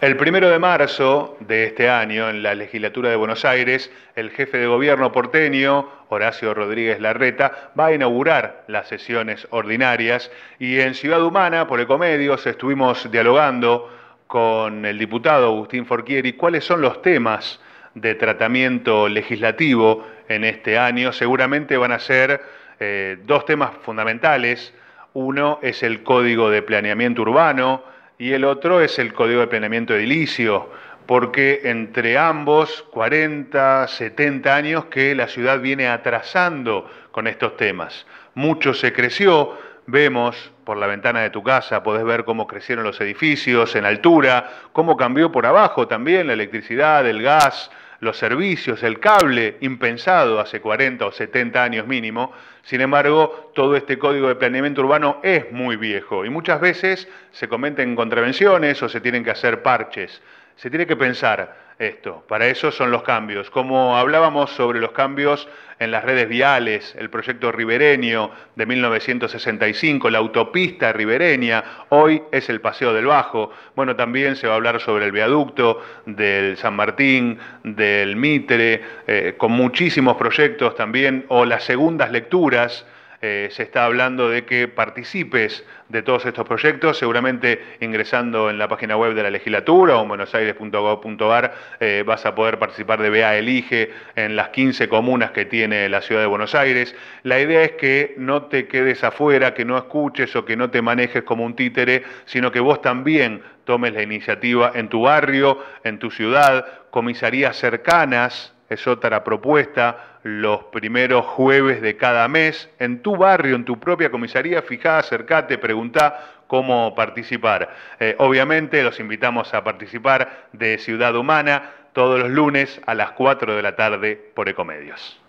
El primero de marzo de este año, en la legislatura de Buenos Aires, el jefe de gobierno porteño, Horacio Rodríguez Larreta, va a inaugurar las sesiones ordinarias y en Ciudad Humana, por Ecomedios, estuvimos dialogando con el diputado Agustín Forquieri cuáles son los temas de tratamiento legislativo en este año. Seguramente van a ser eh, dos temas fundamentales. Uno es el Código de Planeamiento Urbano, y el otro es el Código de Planeamiento Edilicio, porque entre ambos, 40, 70 años que la ciudad viene atrasando con estos temas. Mucho se creció, vemos por la ventana de tu casa, podés ver cómo crecieron los edificios en altura, cómo cambió por abajo también la electricidad, el gas, los servicios, el cable, impensado hace 40 o 70 años mínimo. Sin embargo, todo este código de planeamiento urbano es muy viejo y muchas veces se cometen contravenciones o se tienen que hacer parches. Se tiene que pensar esto. Para eso son los cambios. Como hablábamos sobre los cambios en las redes viales, el proyecto ribereño de 1965, la autopista ribereña, hoy es el Paseo del Bajo. Bueno, también se va a hablar sobre el viaducto del San Martín, del Mitre, eh, con muchísimos proyectos también, o las segundas lecturas eh, se está hablando de que participes de todos estos proyectos, seguramente ingresando en la página web de la legislatura o en buenosaires.gov.ar eh, vas a poder participar de BA Elige en las 15 comunas que tiene la ciudad de Buenos Aires. La idea es que no te quedes afuera, que no escuches o que no te manejes como un títere, sino que vos también tomes la iniciativa en tu barrio, en tu ciudad, comisarías cercanas es otra propuesta, los primeros jueves de cada mes, en tu barrio, en tu propia comisaría, fijá, acercate, pregunta cómo participar. Eh, obviamente los invitamos a participar de Ciudad Humana todos los lunes a las 4 de la tarde por Ecomedios.